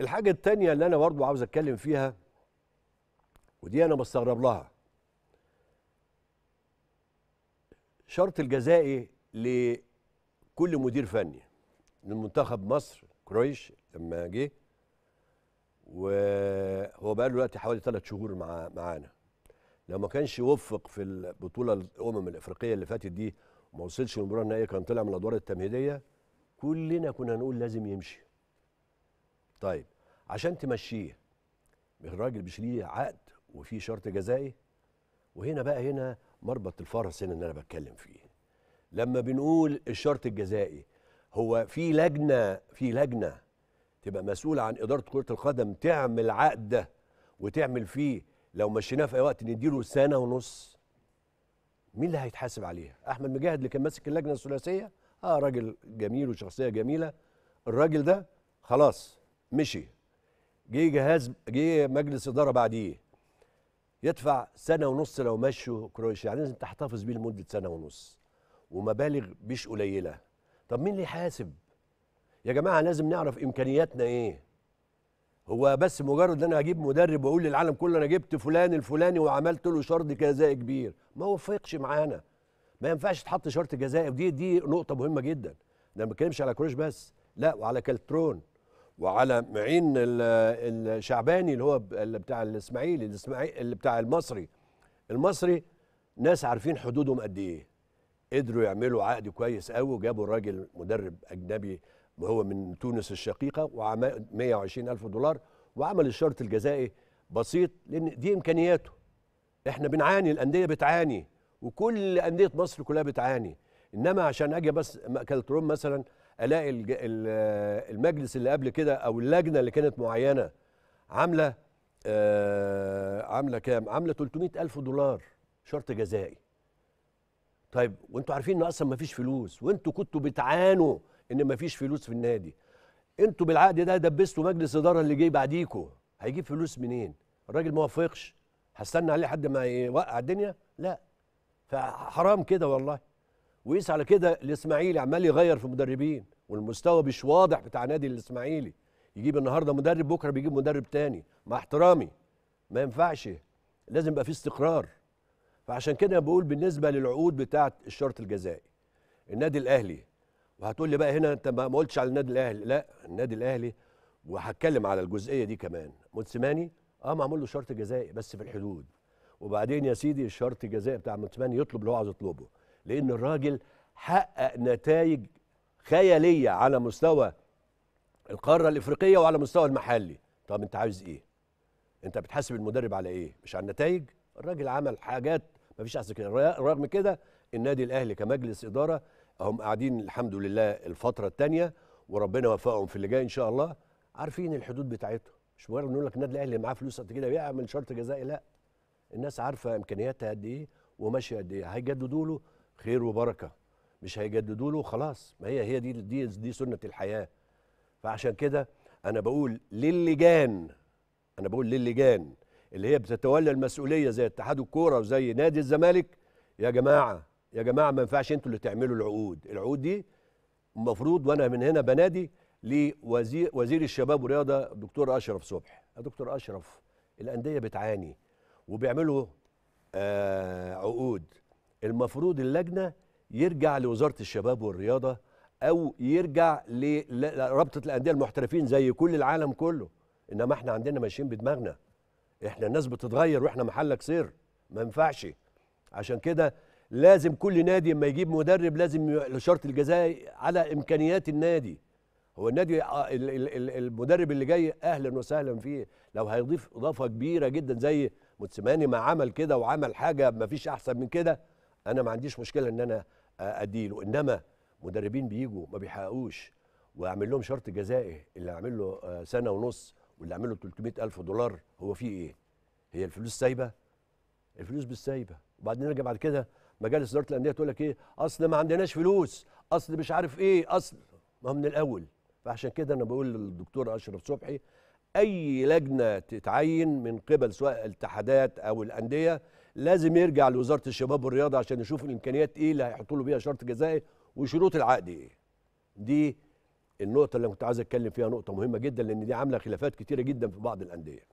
الحاجه التانية اللي انا برضو عاوز اتكلم فيها ودي انا بستغرب لها شرط الجزائي لكل مدير فني من منتخب مصر كرويش لما جه وهو بقى له دلوقتي حوالي ثلاث شهور مع معانا لو ما كانش وفق في البطوله الامم الافريقيه اللي فاتت دي وما وصلش للمباراه النهائيه كان طلع من الادوار التمهيديه كلنا كنا هنقول لازم يمشي طيب عشان تمشيه الراجل بيشتري عقد وفيه شرط جزائي وهنا بقى هنا مربط الفرس هنا اللي انا بتكلم فيه لما بنقول الشرط الجزائي هو في لجنه في لجنه تبقى مسؤوله عن اداره كره القدم تعمل عقد ده وتعمل فيه لو مشيناه في اي وقت نديله سنه ونص مين اللي هيتحاسب عليها احمد مجاهد اللي كان ماسك اللجنه الثلاثيه اه راجل جميل وشخصيه جميله الراجل ده خلاص مشي جه جهاز جه مجلس اداره بعديه يدفع سنه ونص لو مشوا كروشيا يعني لازم تحتفظ بيه لمده سنه ونص ومبالغ مش قليله طب مين اللي يحاسب يا جماعه لازم نعرف امكانياتنا ايه هو بس مجرد ان انا هجيب مدرب واقول للعالم كله انا جبت فلان الفلاني وعملت له شرط جزائي كبير ما وفقش معانا ما ينفعش تحط شرط جزائي دي دي نقطه مهمه جدا انا ما بتكلمش على كروش بس لا وعلى كالترون وعلى معين الشعباني اللي هو اللي بتاع الاسماعيلي اللي بتاع المصري المصري ناس عارفين حدودهم قد ايه قدروا يعملوا عقد كويس قوي وجابوا راجل مدرب اجنبي وهو من تونس الشقيقه وعمل 120 الف دولار وعمل الشرط الجزائي بسيط لان دي امكانياته احنا بنعاني الانديه بتعاني وكل انديه مصر كلها بتعاني انما عشان اجي بس كالتروم مثلا الاقي المجلس اللي قبل كده او اللجنه اللي كانت معينه عامله آه عامله كام؟ عامله 300000 دولار شرط جزائي. طيب وانتوا عارفين ان اصلا ما فيش فلوس وانتوا كنتوا بتعانوا ان ما فيش فلوس في النادي. انتوا بالعقد ده دبستوا مجلس اداره اللي جاي بعديكوا هيجيب فلوس منين؟ الراجل ما وافقش هستنى عليه لحد ما يوقع الدنيا؟ لا فحرام كده والله وقيس على كده الاسماعيلي عمال يغير في مدربين والمستوى مش واضح بتاع نادي الاسماعيلي يجيب النهارده مدرب بكره بيجيب مدرب تاني مع احترامي ما ينفعش لازم يبقى في استقرار فعشان كده بقول بالنسبه للعقود بتاعه الشرط الجزائي النادي الاهلي وهتقول لي بقى هنا انت ما قلتش على النادي الاهلي لا النادي الاهلي وهتكلم على الجزئيه دي كمان موتسيماني اه معمول له شرط جزائي بس في الحدود وبعدين يا سيدي الشرط الجزائي بتاع موتسيماني يطلب اللي هو عاوز يطلبه لأن الراجل حقق نتائج خيالية على مستوى القارة الإفريقية وعلى مستوى المحلي طب أنت عايز إيه؟ أنت بتحاسب المدرب على إيه؟ مش على النتائج؟ الراجل عمل حاجات مفيش أحسن كده رغم كده النادي الأهلي كمجلس إدارة هم قاعدين الحمد لله الفترة الثانية وربنا وفقهم في اللي جاي إن شاء الله عارفين الحدود بتاعتهم مش مجرد نقول لك النادي الاهلي معاه فلوس قد كده بيعمل شرط جزائي لا الناس عارفه امكانياتها قد ايه وماشيه قد ايه هيجددوا له خير وبركه مش هيجددوا له خلاص ما هي هي دي دي دي سنه الحياه فعشان كده انا بقول للجان انا بقول للجان اللي هي بتتولى المسؤوليه زي اتحاد الكوره وزي نادي الزمالك يا جماعه يا جماعه ما ينفعش انتوا اللي تعملوا العقود العقود دي المفروض وانا من هنا بنادي لوزير وزير الشباب والرياضه الدكتور اشرف صبحي يا دكتور اشرف الانديه بتعاني وبيعملوا آه عقود المفروض اللجنه يرجع لوزاره الشباب والرياضه او يرجع لرابطه الانديه المحترفين زي كل العالم كله انما احنا عندنا ماشيين بدماغنا احنا الناس بتتغير واحنا محلك سر ما ينفعش عشان كده لازم كل نادي لما يجيب مدرب لازم شرط الجزاء على امكانيات النادي هو النادي آه، المدرب اللي جاي اهلا وسهلا فيه لو هيضيف اضافه كبيره جدا زي موتسيماني ما عمل كده وعمل حاجه ما فيش احسن من كده انا ما عنديش مشكله ان انا اديله انما مدربين بيجوا ما بيحققوش واعمل لهم شرط جزائي اللي اعمل له آه، سنه ونص واللي اعمل له 300000 دولار هو في ايه هي الفلوس سايبه الفلوس بالسايبه وبعدين نرجع بعد كده مجالس اداره الانديه تقول لك ايه اصل ما عندناش فلوس اصل مش عارف ايه اصل ما هو من الاول فعشان كده انا بقول للدكتور اشرف صبحي اي لجنه تتعين من قبل سواء الاتحادات او الانديه لازم يرجع لوزاره الشباب والرياضه عشان يشوف الامكانيات ايه اللي هيحطوا له بيها شرط جزائي وشروط العقد ايه دي النقطه اللي كنت عايز اتكلم فيها نقطه مهمه جدا لان دي عامله خلافات كتيره جدا في بعض الانديه